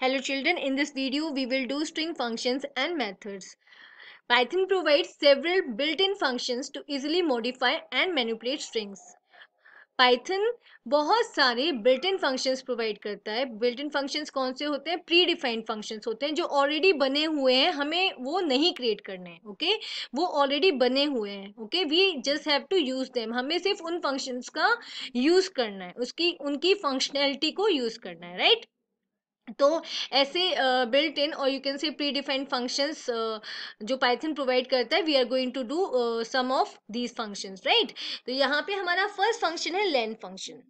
Hello children, in this video we will do string functions and methods. Python provides several built-in functions to easily modify and manipulate strings. Python बहुत सारे built in functions provide करता है built in functions कौन से होते हैं pre predefined functions होते हैं जो ऑलरेडी बने हुए हैं हमें वो नहीं क्रिएट करने हैं ओके okay? वो ऑलरेडी बने हुए हैं okay we just have to use them हमें सिर्फ उन फंक्शंस का यूज़ करना है उसकी उनकी फंक्शनैलिटी को यूज़ करना है राइट right? तो ऐसे बिल्ट इन और you can say predefined functions जो पाइथन प्रोवाइड करता है we are going to do some of these functions right तो यहाँ पे हमारा फर्स्ट फंक्शन है len function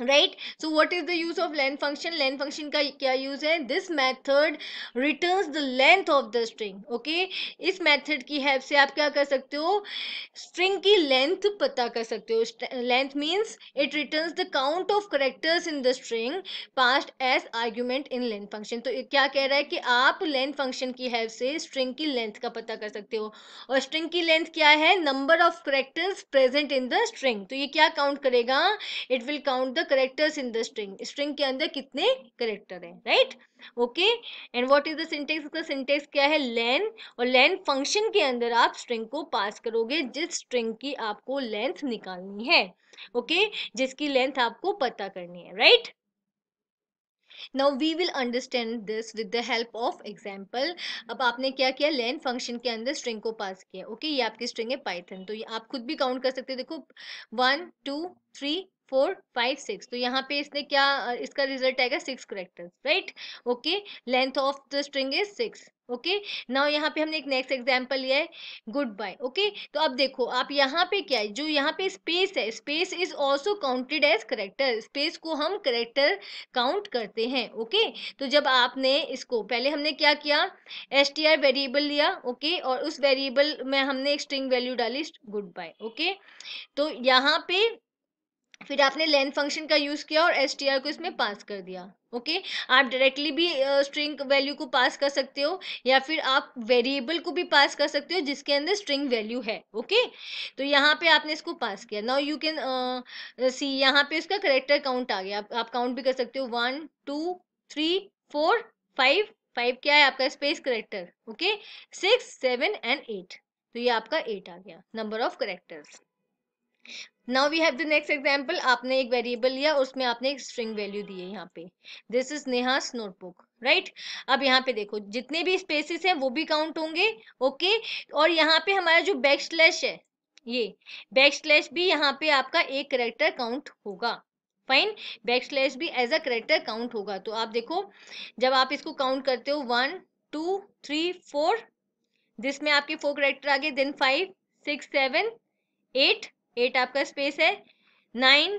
right so what is the use of length function length function का क्या यूज है this method return the length of the string okay इस मैथड की हेल्प से आप क्या कर सकते हो स्ट्रिंग की लेंथ पता कर सकते हो length means it return the count of characters in the string passed as argument in length function तो क्या कह रहा है कि आप लेंथ फंक्शन की हेल्प से स्ट्रिंग की लेंथ का पता कर सकते हो और स्ट्रिंग की लेंथ क्या है number of characters present in the string तो ये क्या काउंट करेगा it will count the characters in the string string के अंदर कितने करेक्टर हैं right okay and what is the syntax का सिंटेक्स क्या है लेन और लेन फंक्शन के अंदर आप स्ट्रिंग को पास करोगे जिस स्ट्रिंग की आपको लेंथ निकालनी है ओके okay? जिसकी लेंथ आपको पता करनी है right right? Now we will understand this with the help of example. अब आपने क्या किया लेन फंक्शन के अंदर स्ट्रिंग को पास किया ओके okay? ये आपकी स्ट्रिंग है पाइथन तो ये आप खुद भी काउंट कर सकते हो देखो one two three four five six तो यहाँ पे इसने क्या इसका रिजल्ट आएगा six character right okay length of the string is six okay now यहाँ पे हमने एक नेक्स्ट एग्जांपल लिया है गुड बाय ओके तो अब देखो आप यहाँ पे क्या है जो यहाँ पे स्पेस है space is also counted as character space को हम करेक्टर काउंट करते हैं ओके okay? तो जब आपने इसको पहले हमने क्या किया एस टी आर वेरिएबल लिया ओके okay? और उस वेरिएबल में हमने एक स्ट्रिंग वैल्यू डाली गुड बाय ओके तो यहाँ पे फिर आपने लेन फंक्शन का यूज़ किया और एस टी आर को इसमें पास कर दिया ओके okay? आप डायरेक्टली भी स्ट्रिंग uh, वैल्यू को पास कर सकते हो या फिर आप वेरिएबल को भी पास कर सकते हो जिसके अंदर स्ट्रिंग वैल्यू है ओके okay? तो यहाँ पे आपने इसको पास किया नाउ यू कैन सी यहाँ पे उसका करेक्टर काउंट आ गया आप काउंट भी कर सकते हो one two three four five five क्या है आपका space character okay six seven and eight तो ये आपका एट आ गया number of characters now we have the next example आपने एक वेरिएबल लिया उसमें आपने एक स्ट्रिंग वैल्यू दी है यहाँ पे this is Neha's notebook right अब यहाँ पे देखो जितने भी स्पेसिस हैं वो भी काउंट होंगे ओके okay? और यहाँ पे हमारा जो बैक स्लैश है ये बैक स्लैश भी यहाँ पे आपका एक करेक्टर काउंट होगा फाइन बैक स्लैश भी एज अ करेक्टर काउंट होगा तो आप देखो जब आप इसको काउंट करते हो वन टू थ्री फोर जिसमें आपके फोर करेक्टर आगे then five six seven eight eight आपका स्पेस है nine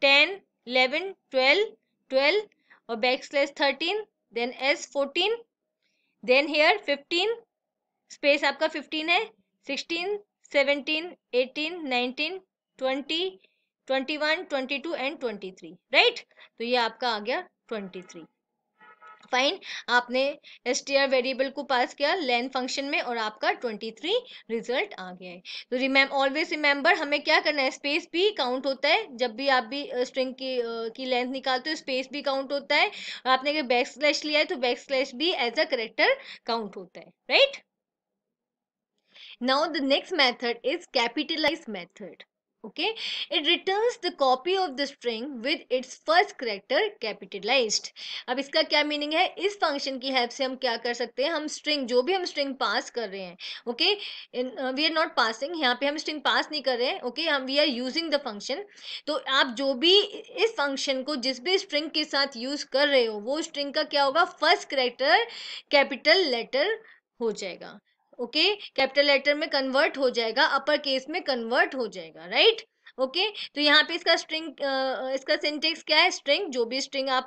ten eleven twelve twelve और backslash thirteen then S fourteen then here fifteen space आपका फिफ्टीन है sixteen seventeen eighteen nineteen twenty twenty one twenty two and twenty three right तो ये आपका आ गया ट्वेंटी थ्री फाइन आपने S T R variable को pass किया लेन फंक्शन में और आपका 23 रिजल्ट आ गया है तो रिमेम ऑलवेज रिमेंबर हमें क्या करना है स्पेस भी काउंट होता है जब भी आप भी स्ट्रिंग की की लेंथ निकालते हो स्पेस भी काउंट होता है और आपने अगर बैक स्लैश लिया है तो बैक स्लैश भी एज अ करेक्टर काउंट होता है right now the next method is capitalize method okay it returns the copy of the string with its first character capitalized अब इसका क्या मीनिंग है इस फंक्शन की हेल्प से हम क्या कर सकते हैं हम स्ट्रिंग जो भी हम स्ट्रिंग पास कर रहे हैं okay we are not passing यहाँ पे हम स्ट्रिंग पास नहीं कर रहे हैं ओके okay? हम we are using the function तो आप जो भी इस फंक्शन को जिस भी स्ट्रिंग के साथ यूज कर रहे हो वो स्ट्रिंग का क्या होगा फर्स्ट करेक्टर कैपिटल लेटर हो जाएगा ओके कैपिटल लेटर में कन्वर्ट हो जाएगा अपर केस में कन्वर्ट हो जाएगा राइट ओके okay? तो यहाँ पे इसका स्ट्रिंग इसका सिंटेक्स क्या है स्ट्रिंग जो भी स्ट्रिंग आप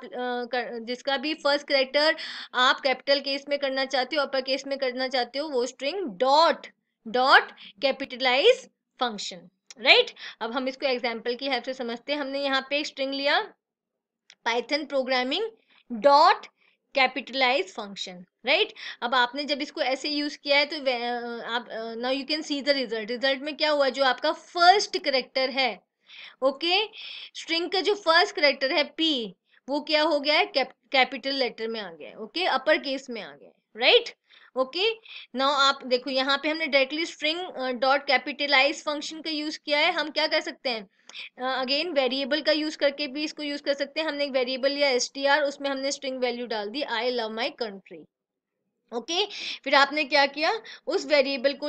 जिसका भी फर्स्ट करेक्टर आप कैपिटल केस में करना चाहते हो अपर केस में करना चाहते हो वो string dot dot capitalize function right अब हम इसको एग्जाम्पल की हेल्प से समझते हैं हमने यहाँ पे एक स्ट्रिंग लिया Python programming dot capitalize function right अब आपने जब इसको ऐसे यूज किया है तो आप now you can see the result result में क्या हुआ जो आपका फर्स्ट करेक्टर है ओके okay? स्ट्रिंग का जो फर्स्ट करेक्टर है पी वो क्या हो गया है कैपिटल लेटर में आ गया ओके अपर केस में आ गया राइट ओके नाउ आप देखो यहाँ पे हमने directly string dot capitalize function का यूज किया है हम क्या कर सकते हैं अगेन वेरिएबल का यूज़ करके भी इसको यूज़ कर सकते हैं हमने एक वेरिएबल या एस उसमें हमने स्ट्रिंग वैल्यू डाल दी I love my country okay फिर आपने क्या किया उस वेरिएबल को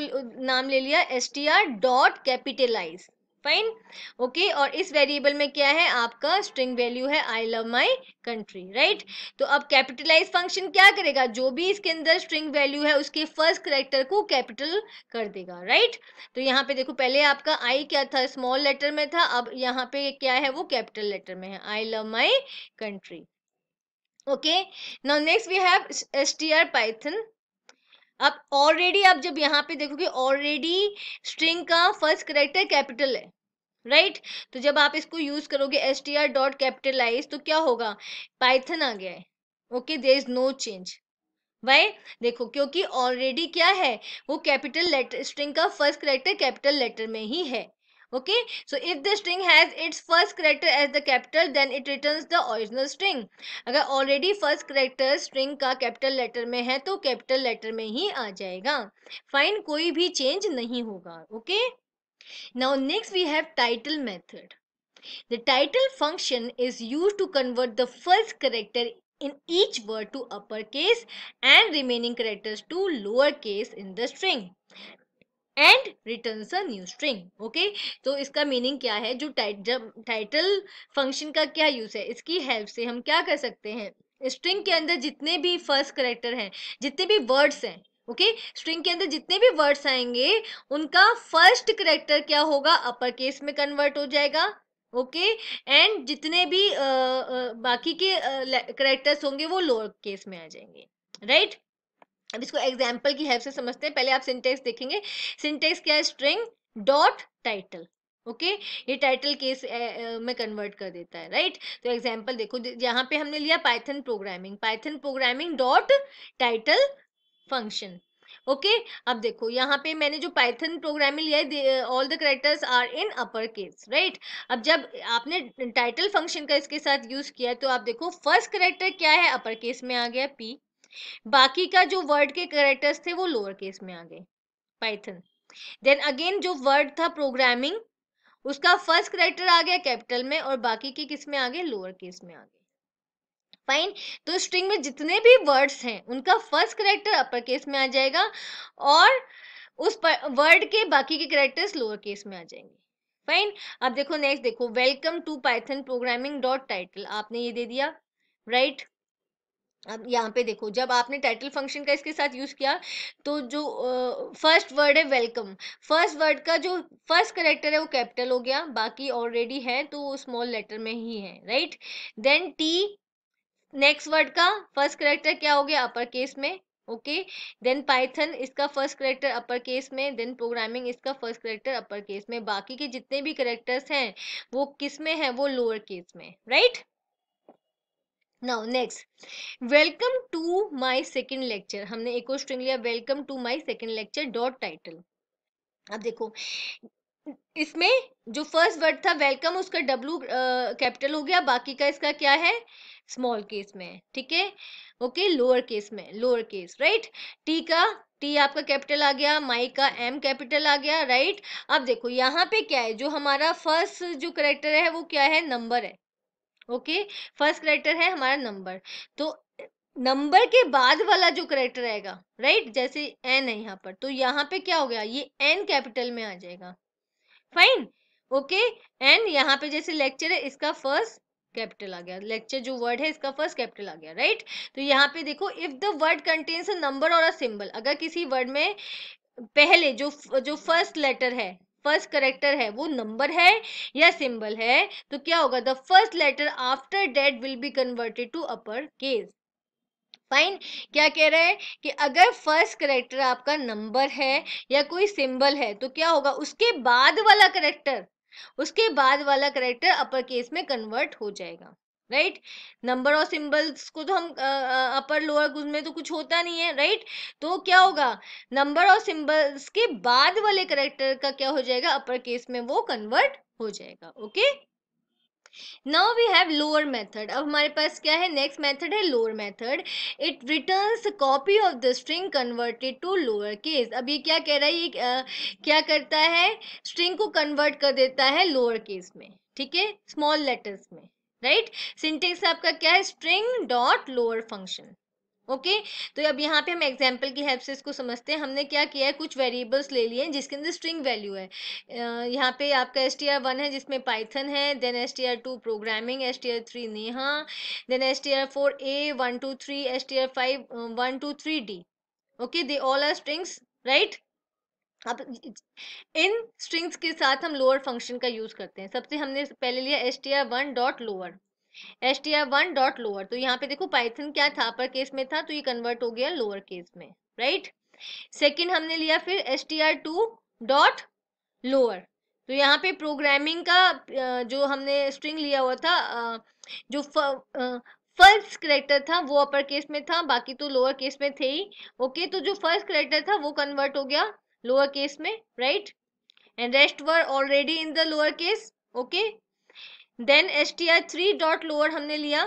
नाम ले लिया S T R dot capitalize fine okay और इस वेरिएबल में क्या है आपका स्ट्रिंग वैल्यू है I love my country right तो अब कैपिटलाइज फंक्शन क्या करेगा जो भी इसके अंदर स्ट्रिंग वैल्यू है उसके फर्स्ट करेक्टर को कैपिटल कर देगा राइट right? तो यहाँ पे देखो पहले आपका आई क्या था स्मॉल लेटर में था अब यहाँ पे क्या है वो कैपिटल लेटर में है I love my country next we have S T R Python अब ऑलरेडी आप जब यहाँ पे देखोगे ऑलरेडी स्ट्रिंग का फर्स्ट करेक्टर कैपिटल है राइट right? तो जब आप इसको यूज करोगे S T R dot capitalize तो क्या होगा पाइथन आ गया है okay there is no change why देखो क्योंकि ऑलरेडी क्या है वो कैपिटल लेटर स्ट्रिंग का फर्स्ट करेक्टर कैपिटल लेटर में ही है okay so if the string has its first character as the capital then it returns the original string अगर already first character string का capital letter में है तो capital letter में ही आ जाएगा Fine, कोई भी change नहीं होगा okay now next we have title method the title function is used to convert the first character in each word to uppercase and remaining characters to lowercase in the string and return a new string okay तो इसका meaning क्या है जो title function का क्या use है इसकी help से हम क्या कर सकते हैं स्ट्रिंग के अंदर जितने भी फर्स्ट करेक्टर हैं जितने भी वर्ड्स हैं ओके okay? स्ट्रिंग के अंदर जितने भी वर्ड्स आएंगे उनका फर्स्ट करेक्टर क्या होगा अपर केस में कन्वर्ट हो जाएगा ओके okay? एंड जितने भी आ, आ, बाकी के करेक्टर्स होंगे वो लोअर केस में आ जाएंगे राइट right? अब इसको एग्जाम्पल की हेल्प से समझते हैं पहले आप सिंटेक्स देखेंगे सिंटेक्स क्या है string dot title okay okay? ये टाइटल केस में कन्वर्ट कर देता है राइट right? तो एग्जाम्पल देखो यहाँ पे हमने लिया Python programming Python programming dot title function okay अब देखो यहाँ पे मैंने जो पाइथन प्रोग्रामिंग लिया है all the characters are in upper case right अब जब आपने टाइटल फंक्शन का इसके साथ यूज किया तो आप देखो फर्स्ट करेक्टर क्या है अपर केस में आ गया पी बाकी का जो वर्ड के करेक्टर्स थे वो लोअर केस में आ गए पाइथन देन अगेन जो वर्ड था प्रोग्रामिंग उसका फर्स्ट करेक्टर आ गया कैपिटल में और बाकी के किस में आ गए लोअर केस में आ गए फाइन तो स्ट्रिंग में जितने भी वर्ड्स हैं उनका फर्स्ट करेक्टर अपर केस में आ जाएगा और उस वर्ड के बाकी के करेक्टर्स लोअर केस में आ जाएंगे फाइन अब देखो नेक्स्ट देखो welcome to Python programming dot title आपने ये दे दिया राइट right? अब यहाँ पे देखो जब आपने टाइटल फंक्शन का इसके साथ यूज़ किया तो जो फर्स्ट uh, वर्ड है वेलकम फर्स्ट वर्ड का जो फर्स्ट करेक्टर है वो कैपिटल हो गया बाकी ऑलरेडी है तो वो स्मॉल लेटर में ही है right then T next word का फर्स्ट करेक्टर क्या हो गया अपर केस में ओके देन पाइथन इसका फर्स्ट करेक्टर अपर केस में देन प्रोग्रामिंग इसका फर्स्ट करेक्टर अपर केस में बाकी के जितने भी करेक्टर्स हैं वो किस में हैं वो लोअर केस में right right? Now next welcome to my second lecture हमने और स्ट्रिंग लिया welcome to my second lecture dot title अब देखो इसमें जो फर्स्ट वर्ड था वेलकम उसका डब्लू कैपिटल हो गया बाकी का इसका क्या है स्मॉल केस में ठीक है ओके लोअर केस में लोअर केस राइट टी का टी आपका कैपिटल आ गया माई का एम कैपिटल आ गया राइट right? अब देखो यहाँ पे क्या है जो हमारा फर्स्ट जो करेक्टर है वो क्या है नंबर है ओके फर्स्ट करेक्टर है हमारा नंबर तो नंबर के बाद वाला जो करेक्टर रहेगा राइट जैसे एन है यहाँ पर तो यहाँ पे क्या हो गया ये एन कैपिटल में आ जाएगा फाइन ओके एन यहाँ पे जैसे लेक्चर है इसका फर्स्ट कैपिटल आ गया लेक्चर जो वर्ड है इसका फर्स्ट कैपिटल आ गया राइट right? तो यहाँ पे देखो if the word contains a number और अ सिंबल अगर किसी वर्ड में पहले जो जो फर्स्ट लेटर है फर्स्ट करेक्टर है वो नंबर है या सिंबल है तो क्या होगा the first letter after that will be converted to upper case fine क्या कह रहा है कि अगर फर्स्ट करेक्टर आपका नंबर है या कोई सिंबल है तो क्या होगा उसके बाद वाला करेक्टर उसके बाद वाला करेक्टर अपर केस में कन्वर्ट हो जाएगा राइट नंबर ऑफ सिंबल्स को तो हम अपर लोअर गुज में तो कुछ होता नहीं है राइट तो क्या होगा नंबर ऑफ सिंबल्स के बाद वाले करेक्टर का क्या हो जाएगा अपर केस में वो कन्वर्ट हो जाएगा okay now we have lower method अब हमारे पास क्या है नेक्स्ट मेथड है lower method it return copy of the string converted to lower case अब ये क्या कह रहा है ये क्या करता है स्ट्रिंग को कन्वर्ट कर देता है लोअर केस में ठीक है स्मॉल लेटर्स में राइट सिंटेक्स आपका क्या है string dot lower function okay तो अब यहाँ पे हम एग्जाम्पल की हेल्प से इसको समझते हैं हमने क्या किया है कुछ वेरिएबल्स ले लिए हैं जिसके अंदर स्ट्रिंग वैल्यू है यहाँ पे आपका एस टी आर वन है जिसमें पाइथन है then S T R two programming S T R three Neha then S T R four A one two three S T R five one two three D okay they all are strings right अब इन strings के साथ हम lower function का use करते हैं सबसे हमने पहले लिया S T R one dot lower S T R one dot lower तो यहाँ पे देखो पाइथन क्या था अपर केस में था तो ये कन्वर्ट हो गया लोअर केस में राइट सेकेंड हमने लिया फिर S T R two dot lower तो यहाँ पे प्रोग्रामिंग का जो हमने स्ट्रिंग लिया हुआ था जो फर्स्ट करेक्टर था वो अपर केस में था बाकी तो लोअर केस में थे ही ओके तो जो फर्स्ट करेक्टर था वो कन्वर्ट हो गया लोअर केस में right and rest were already in the lower case okay then S T R three dot lower हमने लिया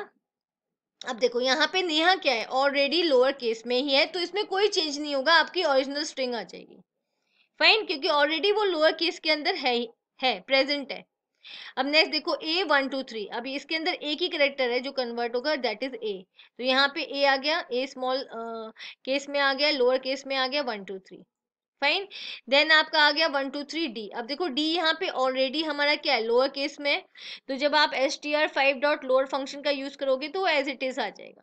अब देखो यहाँ पे नेहा क्या है ऑलरेडी लोअर केस में ही है तो इसमें कोई चेंज नहीं होगा आपकी ओरिजिनल स्ट्रिंग आ जाएगी फाइन क्योंकि ऑलरेडी वो लोअर केस के अंदर है है प्रेजेंट है अब नेक्स्ट देखो ए वन टू थ्री अभी इसके अंदर एक ही करेक्टर है जो कन्वर्ट होगा दैट इज ए तो यहाँ पे ए आ गया ए स्मॉल केस में आ गया लोअर केस में आ गया one two three fine then आपका आ गया वन टू थ्री डी अब देखो डी यहाँ पे ऑलरेडी हमारा क्या है लोअर केस में तो जब आप S T R five dot lower function का यूज करोगे तो एज इट इज आ जाएगा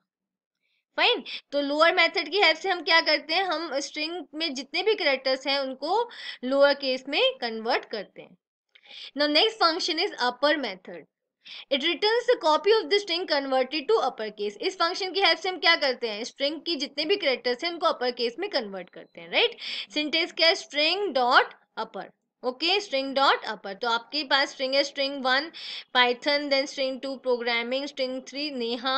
फाइन तो लोअर मेथड की हेल्प से हम क्या करते हैं हम स्ट्रिंग में जितने भी करेक्टर्स हैं उनको लोअर केस में कन्वर्ट करते हैं next function is upper method it return the copy of the string converted to upper case इस फंक्शन की हेल्प से हम क्या करते हैं स्ट्रिंग की जितने भी करेक्टर्स हैं उनको अपर केस में कन्वर्ट करते हैं राइट सिंटेक्स क्या है string dot upper okay string dot upper तो आपके पास स्ट्रिंग है string one Python then string two programming string three Neha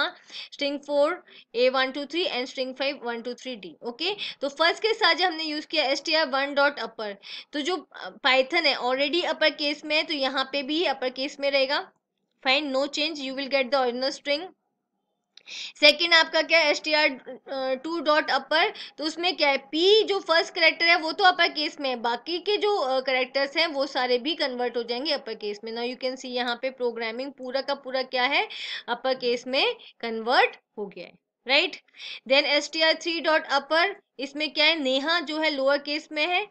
string four A one two three and string five one two three D okay तो first के साथ जब हमने use किया S T R one dot upper तो जो Python है already upper case में है तो यहाँ पे भी अपर केस में रहेगा fine no change you will get the original string second आपका क्या है S T R two dot upper तो उसमें क्या है पी जो फर्स्ट करेक्टर है वो तो अपर केस में है बाकी के जो करेक्टर्स uh, हैं वो सारे भी कन्वर्ट हो जाएंगे अपर केस में ना यू कैन सी यहाँ पे प्रोग्रामिंग पूरा का पूरा क्या है अपर केस में कन्वर्ट हो गया है right then S T R three dot upper इसमें क्या है नेहा जो है लोअर केस में है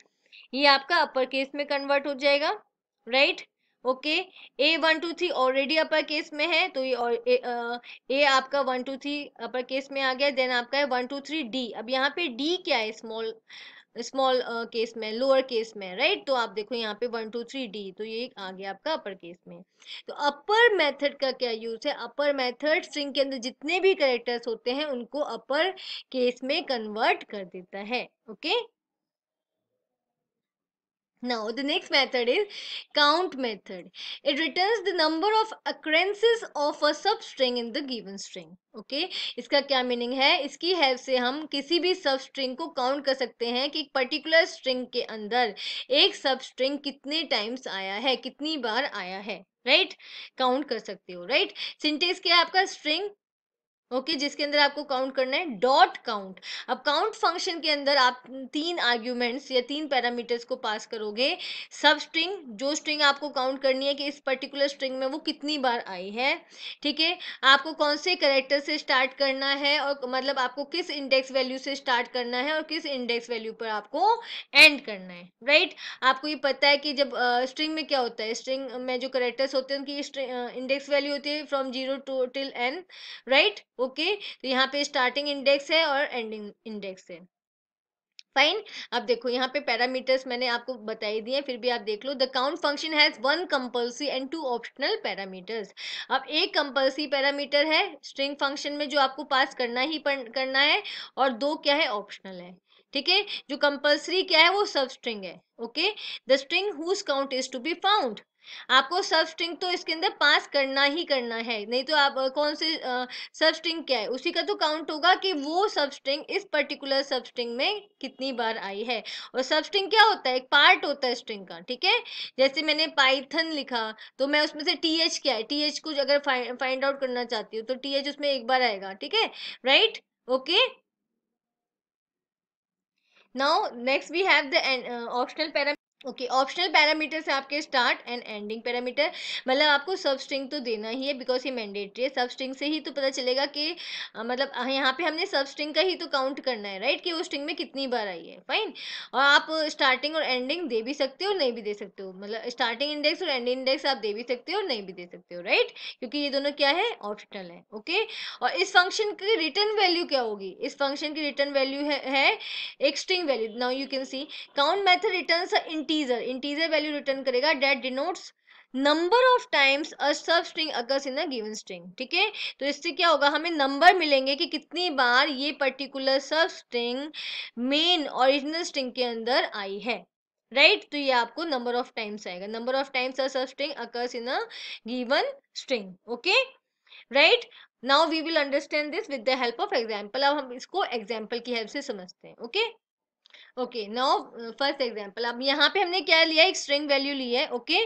ये आपका अपर केस में कन्वर्ट हो जाएगा right right? Okay A one two three already upper case में है तो ये ए, ए आपका one two three upper case में आ गया देन आपका है वन टू थ्री डी अब यहाँ पे डी क्या है स्मॉल स्मॉल केस में लोअर केस में राइट right? तो आप देखो यहाँ पे वन टू थ्री डी तो ये आ गया आपका अपर केस में तो अपर मेथड का क्या यूज है अपर मेथड स्ट्रिंग के अंदर जितने भी करेक्टर्स होते हैं उनको अपर केस में कन्वर्ट कर देता है okay okay? Now the next method is count method. It returns the number of occurrences of a substring in the given string. Okay okay? इसका क्या मीनिंग है इसकी हेल्प से हम किसी भी सब स्ट्रिंग को काउंट कर सकते हैं कि एक पर्टिकुलर स्ट्रिंग के अंदर एक सब स्ट्रिंग कितने टाइम्स आया है कितनी बार आया है राइट right? काउंट कर सकते हो राइट right? सिंटेक्स क्या है आपका स्ट्रिंग ओके okay, जिसके अंदर आपको काउंट करना है डॉट काउंट अब काउंट फंक्शन के अंदर आप तीन आर्ग्यूमेंट्स या तीन पैरामीटर्स को पास करोगे सब स्ट्रिंग जो स्ट्रिंग आपको काउंट करनी है कि इस पर्टिकुलर स्ट्रिंग में वो कितनी बार आई है ठीक है आपको कौन से करेक्टर से स्टार्ट करना है और मतलब आपको किस इंडेक्स वैल्यू से स्टार्ट करना है और किस इंडेक्स वैल्यू पर आपको एंड करना है राइट right? आपको ये पता है कि जब स्ट्रिंग uh, में क्या होता है स्ट्रिंग में जो करेक्टर्स होते हैं उनकी इंडेक्स वैल्यू होती है from zero to till N right okay तो यहाँ पे स्टार्टिंग इंडेक्स है और एंडिंग इंडेक्स है फाइन अब देखो यहाँ पे पैरामीटर्स मैंने आपको बताई दिए फिर भी आप देख लो the count function has one compulsory and two optional parameters अब एक कंपल्सरी पैरामीटर है स्ट्रिंग फंक्शन में जो आपको पास करना ही करना है और दो क्या है ऑप्शनल है ठीक है जो कंपल्सरी क्या है वो सब स्ट्रिंग है okay the string whose count is to be found आपको सब स्ट्रिंग तो इसके अंदर पास करना ही करना है नहीं तो आप कौन से सब स्ट्रिंग क्या है उसी का तो काउंट होगा कि वो सब स्ट्रिंग इस पर्टिकुलर सब स्ट्रिंग में कितनी बार आई है और सब स्ट्रिंग क्या होता है एक पार्ट होता है स्ट्रिंग का ठीक है जैसे मैंने पाइथन लिखा तो मैं उसमें से टी एच क्या है टी एच कुछ अगर फाइंड आउट करना चाहती हूँ तो टी एच उसमें एक बार आएगा ठीक है right okay now next we have the optional optional okay optional parameter से आपके स्टार्ट एंड एंडिंग पैरामीटर मतलब आपको सब स्ट्रिंग तो देना ही है बिकॉज ये मैंडेटरी है सब स्ट्रिंग से ही तो पता चलेगा कि मतलब यहाँ पे हमने सब स्ट्रिंग का ही तो काउंट करना है राइट कि वो स्ट्रिंग में कितनी बार आई है फाइन और आप स्टार्टिंग और एंडिंग दे भी सकते हो नहीं भी दे सकते हो मतलब स्टार्टिंग इंडेक्स और एंडिंग इंडेक्स आप दे भी सकते हो नहीं भी दे सकते हो राइट क्योंकि ये दोनों क्या है ऑप्शनल है ओके और इस फंक्शन की रिटर्न वैल्यू क्या होगी इस फंक्शन की रिटर्न वैल्यू है, है एक string value now you can see count method return int integer integer value return करेगा that denotes number of times a substring occurs in a given string ठीक है तो इससे क्या होगा हमें नंबर मिलेंगे कि कितनी बार ये पर्टिकुलर सब स्ट्रिंग मेन ओरिजिनल स्ट्रिंग के अंदर आई है राइट right? तो ये आपको नंबर ऑफ टाइम्स आएगा number of times a substring occurs in a given string okay right now we will understand this with the help of example अब हम इसको एग्जाम्पल की हेल्प से समझते हैं okay okay? Okay no first example अब यहाँ पे हमने क्या लिया एक स्ट्रिंग वैल्यू ली है ओके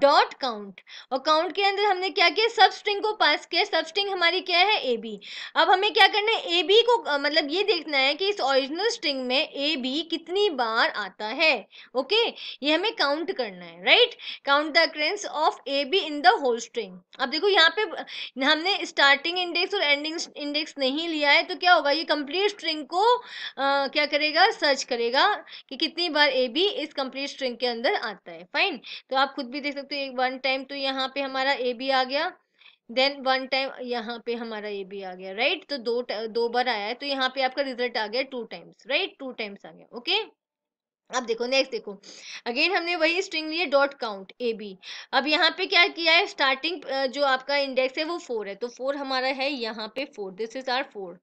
डॉट काउंट और काउंट के अंदर हमने क्या किया सब स्ट्रिंग को पास किया सब स्ट्रिंग हमारी क्या है ए बी अब हमें क्या करना है ए बी को uh, मतलब ये देखना है कि इस ओरिजिनल स्ट्रिंग में ए बी कितनी बार आता है ओके okay? ये हमें काउंट करना है right count the occurrences of A B in the whole string अब देखो यहाँ पे हमने स्टार्टिंग इंडेक्स और एंडिंग इंडेक्स नहीं लिया है तो क्या होगा ये कंप्लीट स्ट्रिंग को uh, क्या करेगा सर्च करेगा देखिएगा कि कितनी बार ए बी इस कंप्लीट स्ट्रिंग के अंदर आता है फाइन तो आप खुद भी देख सकते हो एक वन टाइम तो यहाँ पे हमारा ए बी आ गया देन वन टाइम यहाँ पे हमारा ये भी आ गया राइट right? तो दो दो बार आया है तो यहाँ पे आपका रिजल्ट आ गया two times right two times आ गया ओके okay? अब देखो नेक्स्ट देखो अगेन हमने वही स्ट्रिंग लिए डॉट काउंट ए बी अब यहाँ पे क्या किया है स्टार्टिंग जो आपका इंडेक्स है वो फोर है तो फोर हमारा है यहाँ पे four this is our four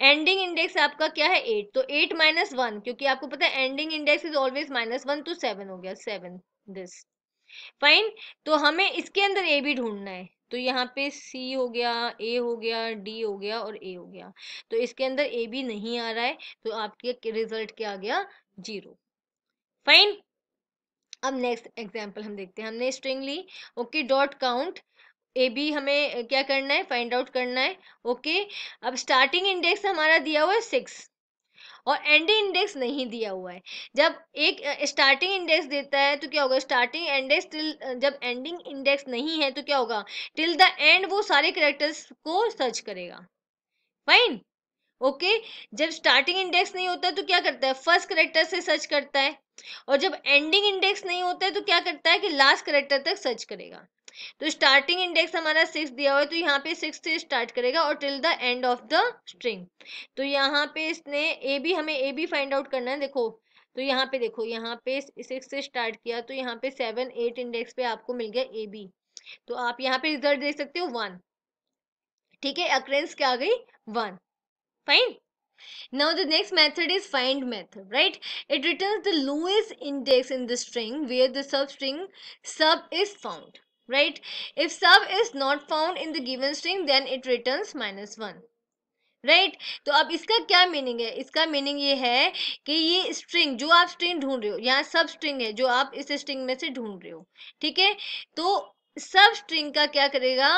ending index आपका क्या है एट तो एट माइनस वन क्योंकि आपको पता है ending index is always minus one तो सेवन हो गया सेवन दिस फाइन तो हमें इसके अंदर ए भी ढूंढना है तो यहाँ पे सी हो गया ए हो गया डी हो गया और ए हो गया तो इसके अंदर ए भी नहीं आ रहा है तो आपके रिजल्ट क्या आ गया जीरो फाइन अब नेक्स्ट एग्जाम्पल हम देखते हैं हमने स्ट्रिंग ली okay dot count A B हमें क्या करना है फाइंड आउट करना है ओके अब स्टार्टिंग इंडेक्स हमारा दिया हुआ है सिक्स और एंडिंग इंडेक्स नहीं दिया हुआ है जब एक स्टार्टिंग इंडेक्स देता है तो क्या होगा स्टार्टिंग इंडेक्स टिल जब एंडिंग इंडेक्स नहीं है तो क्या होगा टिल द एंड वो सारे करेक्टर्स को सर्च करेगा फाइन ओके okay? जब स्टार्टिंग इंडेक्स नहीं होता है तो क्या करता है फर्स्ट करेक्टर से सर्च करता है और जब एंडिंग इंडेक्स नहीं होता है तो क्या करता है कि लास्ट करेक्टर तक सर्च करेगा तो स्टार्टिंग इंडेक्स हमारा सिक्स दिया हुआ है तो यहाँ पे सिक्स से स्टार्ट करेगा और till the end of the string तो यहाँ पे इसने ए बी हमें ए बी फाइंड आउट करना है देखो तो यहाँ पे देखो यहाँ पे सिक्स से स्टार्ट किया तो यहाँ पे सेवन एट इंडेक्स पे आपको मिल गया ए बी तो आप यहाँ पे रिजल्ट देख सकते हो वन ठीक है अक्रेंस क्या आ गई one fine Now the next method is find method, right? It returns the lowest index in the string where the substring sub is found. right? If sub is not found in the given string then it returns minus one right right? तो अब इसका क्या meaning है इसका meaning ये है कि ये स्ट्रिंग जो आप स्ट्रिंग ढूंढ रहे हो यहाँ सब स्ट्रिंग है जो आप इस स्ट्रिंग में से ढूंढ रहे हो ठीक है तो सब स्ट्रिंग का क्या करेगा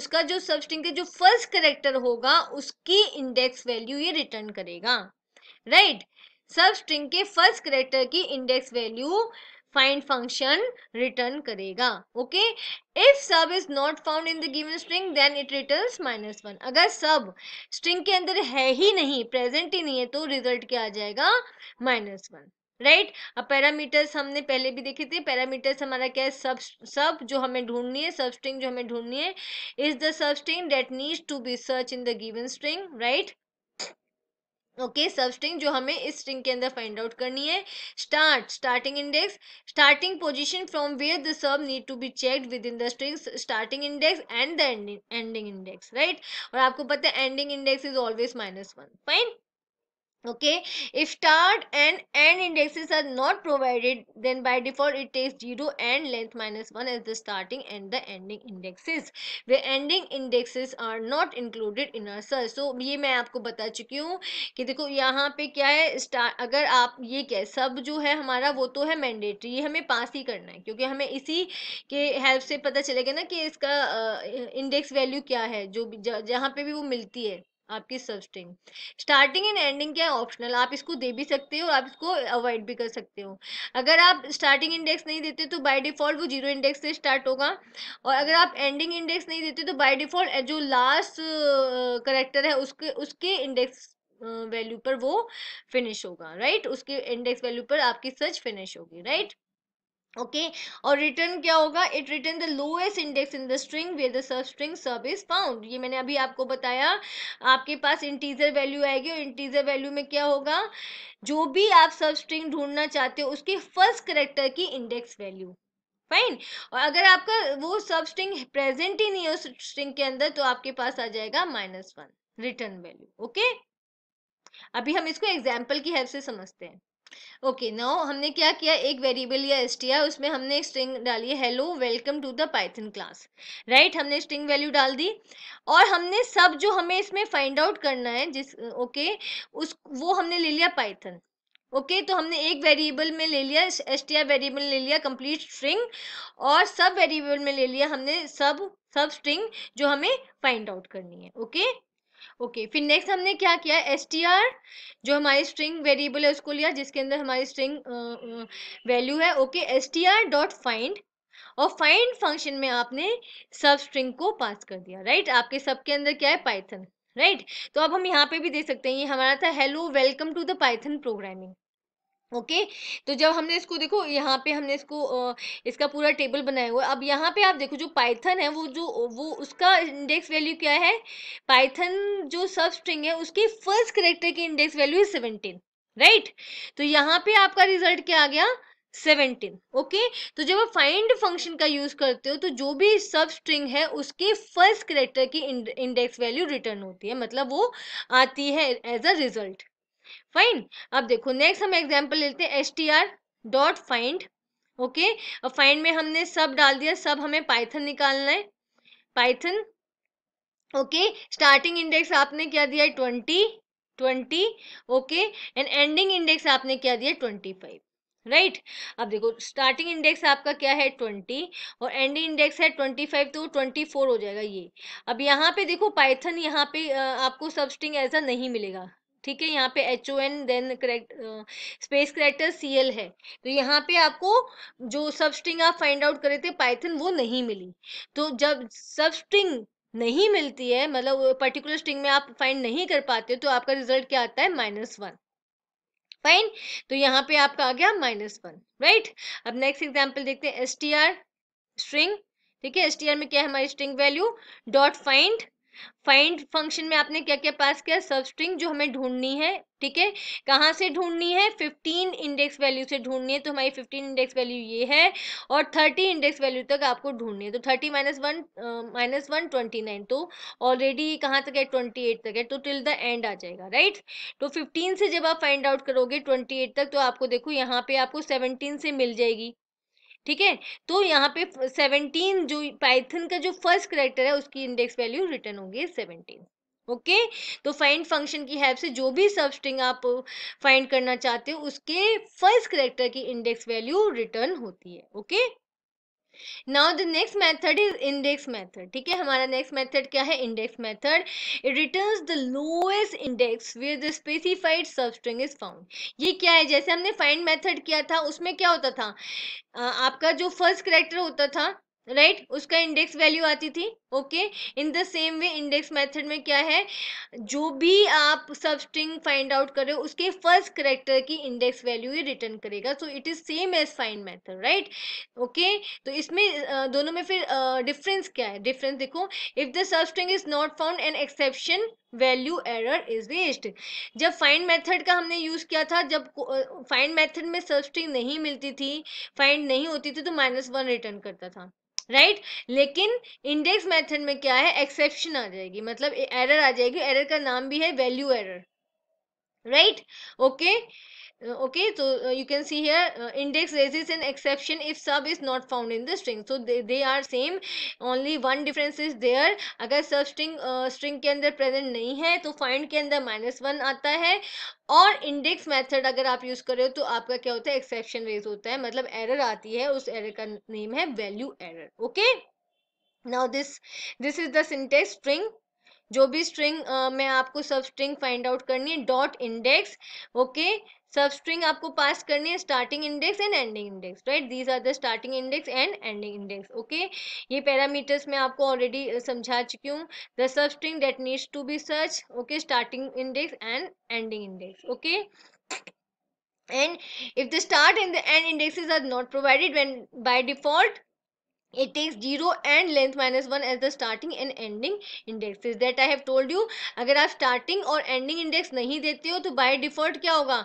उसका जो सब स्ट्रिंग का जो फर्स्ट करेक्टर होगा उसकी इंडेक्स वैल्यू ये रिटर्न करेगा राइट सब स्ट्रिंग के फर्स्ट करेक्टर की index value find function return करेगा okay if sub is not found in the given string then it return minus one अगर सब स्ट्रिंग के अंदर है ही नहीं प्रेजेंट ही नहीं है तो रिजल्ट क्या आ जाएगा माइनस वन राइट अब पैरामीटर्स हमने पहले भी देखे थे पैरामीटर्स हमारा क्या है सब सब जो हमें ढूंढनी है सब स्ट्रिंग जो हमें ढूंढनी है is the substring that needs to be search in the given string right okay substring जो हमें इस स्ट्रिंग के अंदर फाइंड आउट करनी है start starting index starting position from where the sub need to be checked within the string starting index and the ending index right और आपको पता है ending index is always minus one fine okay if start and end indexes are not provided then by default it takes 0 and length minus 1 as the starting and the ending indexes where ending indexes are not included in our search so ye main aapko bata chuki hu ki dekho yahan pe kya hai start agar aap ye kya sab jo hai hamara wo to hai mandatory ye hame pass hi karna hai kyunki hame isi ke help se pata chalega na ki iska इसका index value क्या है जो जहाँ पे भी वो मिलती है आपकी सब स्ट्रिंग स्टार्टिंग एंड एंडिंग क्या है ऑप्शनल आप इसको दे भी सकते हो आप इसको अवॉइड भी कर सकते हो अगर आप स्टार्टिंग इंडेक्स नहीं देते तो बाय डिफॉल्ट वो जीरो इंडेक्स से स्टार्ट होगा और अगर आप एंडिंग इंडेक्स नहीं देते तो बाय डिफॉल्ट जो लास्ट करेक्टर है उसके उसके इंडेक्स वैल्यू पर वो फिनिश होगा राइट उसके इंडेक्स वैल्यू पर आपकी सर्च फिनिश होगी राइट ओके okay? और रिटर्न क्या होगा it return the lowest index in the string where the substring sub is found ये मैंने अभी आपको बताया आपके पास इंटीजर वैल्यू आएगी और इंटीजर वैल्यू में क्या होगा जो भी आप सब स्ट्रिंग ढूंढना चाहते हो उसके फर्स्ट करेक्टर की इंडेक्स वैल्यू फाइन और अगर आपका वो सब स्ट्रिंग प्रेजेंट ही नहीं है उस स्ट्रिंग के अंदर तो आपके पास आ जाएगा minus one return value okay अभी हम इसको एग्जाम्पल की हेल्प से समझते हैं ओके नो हमने क्या किया एक वेरिएबल या एसटीआर उसमें हमने एक स्ट्रिंग डाली hello welcome to the Python class right हमने स्ट्रिंग वैल्यू डाल दी और हमने सब जो हमें इसमें फाइंड आउट करना है जिस ओके okay, उस वो हमने ले लिया पाइथन ओके okay, तो हमने एक वेरिएबल में ले लिया एस टी आई वेरिएबल ले लिया कंप्लीट स्ट्रिंग और सब वेरिएबल में ले लिया हमने सब सब स्ट्रिंग जो हमें फाइंड आउट करनी है ओके okay? ओके फिर नेक्स्ट हमने क्या किया एस जो हमारी स्ट्रिंग वेरिएबल है उसको लिया जिसके अंदर हमारी स्ट्रिंग वैल्यू है okay S T R dot find और फाइंड फंक्शन में आपने सब स्ट्रिंग को पास कर दिया राइट आपके सब के अंदर क्या है पाइथन राइट तो अब हम यहाँ पे भी देख सकते हैं ये हमारा था hello welcome to the Python programming okay okay? तो जब हमने इसको देखो यहाँ पे हमने इसको इसका पूरा टेबल बनाया हुआ अब यहाँ पे आप देखो जो पाइथन है वो जो वो उसका इंडेक्स वैल्यू क्या है पाइथन जो सब स्ट्रिंग है उसके फर्स्ट करेक्टर की इंडेक्स वैल्यू है सेवनटीन राइट तो यहाँ पे आपका रिजल्ट क्या आ गया सेवनटीन ओके okay? तो जब आप फाइंड फंक्शन का यूज करते हो तो जो भी सब स्ट्रिंग है उसके फर्स्ट करेक्टर की इंडेक्स वैल्यू रिटर्न होती है मतलब वो आती है एज अ रिजल्ट फाइन अब देखो नेक्स्ट हम एग्जाम्पल लेते हैं S T R dot find okay और फाइंड में हमने सब डाल दिया सब हमें पाइथन निकालना है पाइथन ओके स्टार्टिंग इंडेक्स आपने क्या दिया है twenty twenty okay and ending index आपने क्या दिया ट्वेंटी फाइव राइट अब देखो स्टार्टिंग इंडेक्स आपका क्या है ट्वेंटी और एंडिंग इंडेक्स है ट्वेंटी फाइव तो ट्वेंटी फोर हो जाएगा ये अब यहाँ पे देखो पाइथन यहाँ पे आपको सब स्ट्रिंग ऐसा नहीं मिलेगा ठीक है यहाँ पे H O N then correct space character C L है तो यहाँ पे आपको जो सब स्ट्रिंग आप फाइंड आउट करे थे पाइथन वो नहीं मिली तो जब सब स्ट्रिंग नहीं मिलती है मतलब पर्टिकुलर स्ट्रिंग में आप फाइंड नहीं कर पाते तो आपका रिजल्ट क्या आता है माइनस वन फाइन तो यहाँ पे आपका आ गया माइनस वन राइट अब नेक्स्ट एग्जाम्पल देखते हैं एस टी आर स्ट्रिंग ठीक है एस टी आर में क्या है हमारी string value dot find find function में आपने क्या क्या पास किया सबस्ट्रिंग जो हमें ढूंढनी है ठीक है कहाँ से ढूंढनी है फिफ्टीन इंडेक्स वैल्यू से ढूंढनी है तो हमारी फिफ्टीन इंडेक्स वैल्यू ये है और थर्टी इंडेक्स वैल्यू तक आपको ढूंढनी है तो thirty minus one minus one twenty nine तो ऑलरेडी कहाँ तक है ट्वेंटी एट तक है तो टिल द एंड आ जाएगा राइट तो फिफ्टीन से जब आप फाइंड आउट करोगे ट्वेंटी एट तक तो आपको देखो यहाँ पे आपको सेवनटीन से मिल जाएगी ठीक है तो यहाँ पे सेवनटीन जो पाइथन का जो फर्स्ट करेक्टर है उसकी इंडेक्स वैल्यू रिटर्न होगी सेवनटीन ओके okay? तो फाइंड फंक्शन की हेल्प से जो भी सबस्ट्रिंग आप फाइंड करना चाहते हो उसके फर्स्ट करेक्टर की इंडेक्स वैल्यू रिटर्न होती है okay okay? Now the next method is index method ठीक है हमारा नेक्स्ट मेथड क्या है index method it returns the lowest index where the specified substring is found ये क्या है जैसे हमने फाइंड मेथड किया था उसमें क्या होता था आपका जो फर्स्ट करेक्टर होता था राइट right? उसका इंडेक्स वैल्यू आती थी okay in the same way index method में क्या है जो भी आप सब स्ट्रिंग फाइंड आउट कर रहे हो उसके फर्स्ट करेक्टर की इंडेक्स वैल्यू ही रिटर्न करेगा so it is same as find method right okay तो इसमें दोनों में फिर डिफरेंस uh, क्या है डिफरेंस देखो if the substring is not found an exception value error is raised जब फाइंड मेथड का हमने यूज किया था जब फाइंड मेथड में सब स्ट्रिंग नहीं मिलती थी फाइंड नहीं होती थी तो माइनस वन रिटर्न करता था राइट लेकिन इंडेक्स मेथड में क्या है एक्सेप्शन आ जाएगी मतलब एरर आ जाएगी एरर का नाम भी है value error right okay okay so you can see here uh, index raises an exception if sub is not found in the string so they, they are same only one difference is there अगर सब string uh, string के अंदर present नहीं है तो find के अंदर minus one आता है और इंडेक्स मेथड अगर आप यूज़ कर रहे हो तो आपका क्या होता है एक्सेप्शन रेज होता है मतलब एरर आती है उस एरर का नेम है value error okay now this this is the syntax string जो भी स्ट्रिंग uh, में आपको सब स्ट्रिंग फाइंड आउट करनी है dot index okay substring आपको पास करनी है starting index and ending index right these are the starting index and ending index okay ये पैरामीटर्स मैं आपको ऑलरेडी समझा चुकी हूँ the substring that needs to be search okay starting index and ending index okay and if the start and the end indexes are not provided when by default it takes 0 and length minus 1 as the starting and ending indexes that I have told you अगर आप starting और ending index नहीं देते हो तो by default क्या होगा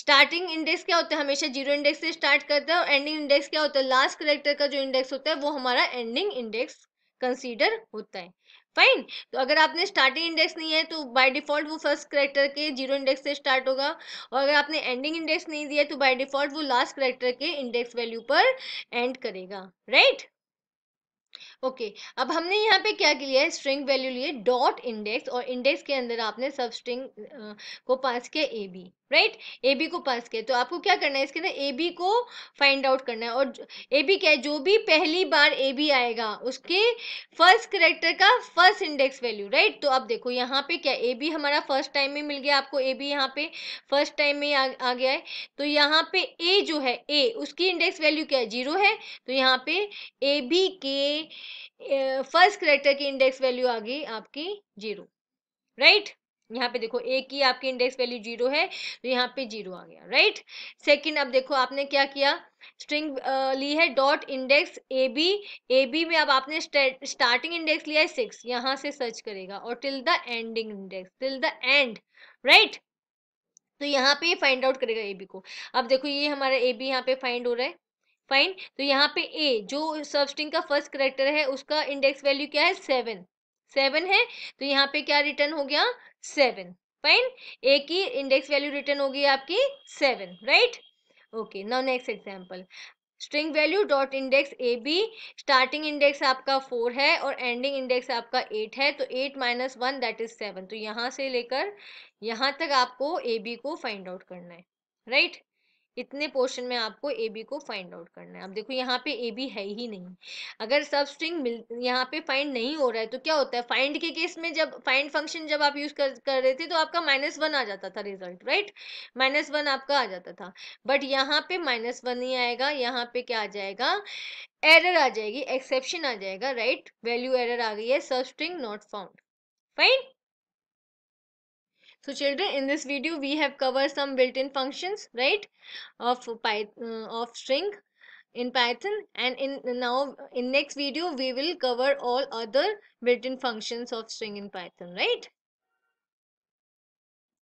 starting index क्या होता है हमेशा जीरो इंडेक्स से स्टार्ट करता है और एंडिंग इंडेक्स क्या होता है लास्ट करेक्टर का जो इंडेक्स होता है वो हमारा एंडिंग इंडेक्स कंसीडर होता है फाइन तो अगर आपने स्टार्टिंग इंडेक्स नहीं है तो बाय डिफॉल्ट वो फर्स्ट करेक्टर के जीरो इंडेक्स से स्टार्ट होगा और अगर आपने एंडिंग इंडेक्स नहीं दिया तो बाय डिफॉल्ट वो लास्ट करेक्टर के इंडेक्स वैल्यू पर एंड करेगा राइट right? ओके okay, अब हमने यहाँ पे क्या लिया है स्ट्रिंग वैल्यू लिए डॉट इंडेक्स और इंडेक्स के अंदर आपने सब स्ट्रिंग को पास किया A B right A B को पास किया तो आपको क्या करना है इसके अंदर ए बी को फाइंड आउट करना है और ए बी क्या है जो भी पहली बार ए बी आएगा उसके फर्स्ट करेक्टर का फर्स्ट इंडेक्स वैल्यू राइट तो अब देखो यहाँ पे क्या ए बी हमारा फर्स्ट टाइम में मिल गया आपको ए बी यहाँ पे फर्स्ट टाइम में आ, आ गया है तो यहाँ पे ए जो है ए उसकी इंडेक्स वैल्यू क्या है जीरो है तो यहाँ पे ए बी के फर्स्ट करेक्टर की इंडेक्स वैल्यू आ गई आपकी जीरो राइट यहाँ पे देखो एक की आपकी इंडेक्स वैल्यू जीरो है तो यहाँ पे जीरो आ गया राइट सेकंड अब देखो आपने क्या किया स्ट्रिंग uh, ली है dot index A B A B में अब आपने स्टार्टिंग इंडेक्स लिया है सिक्स यहाँ से सर्च करेगा और till the ending index till the end right तो यहाँ पे फाइंड आउट करेगा ए बी को अब देखो ये हमारा ए बी यहाँ पे फाइंड हो रहा है फाइन तो यहाँ पे ए जो सब स्ट्रिंग का फर्स्ट करेक्टर है उसका इंडेक्स वैल्यू क्या है सेवन सेवन है तो यहाँ पे क्या रिटर्न हो गया सेवन फाइन ए की इंडेक्स वैल्यू रिटर्न होगी आपकी seven right okay now next example string value dot index A B starting index आपका फोर है और एंडिंग इंडेक्स आपका एट है तो eight minus one that is seven तो यहाँ से लेकर यहाँ तक आपको ए बी को फाइंड आउट करना है राइट right? इतने पोर्शन में आपको ए बी को फाइंड आउट करना है अब देखो यहाँ पे ए बी है ही नहीं अगर सब स्ट्रिंग मिल यहाँ पे फाइंड नहीं हो रहा है तो क्या होता है फाइंड के केस में जब फाइंड फंक्शन जब आप यूज कर कर रहे थे तो आपका माइनस वन आ जाता था रिजल्ट राइट माइनस वन आपका आ जाता था बट यहाँ पे माइनस वन ही आएगा यहाँ पे क्या आ जाएगा एरर आ जाएगी एक्सेप्शन आ जाएगा राइट वैल्यू एरर आ गई है substring not found fine So children, in this video, we have covered some built-in functions, right, of, Python, uh, of string in Python and in now in next video, we will cover all other built-in functions of string in Python, right?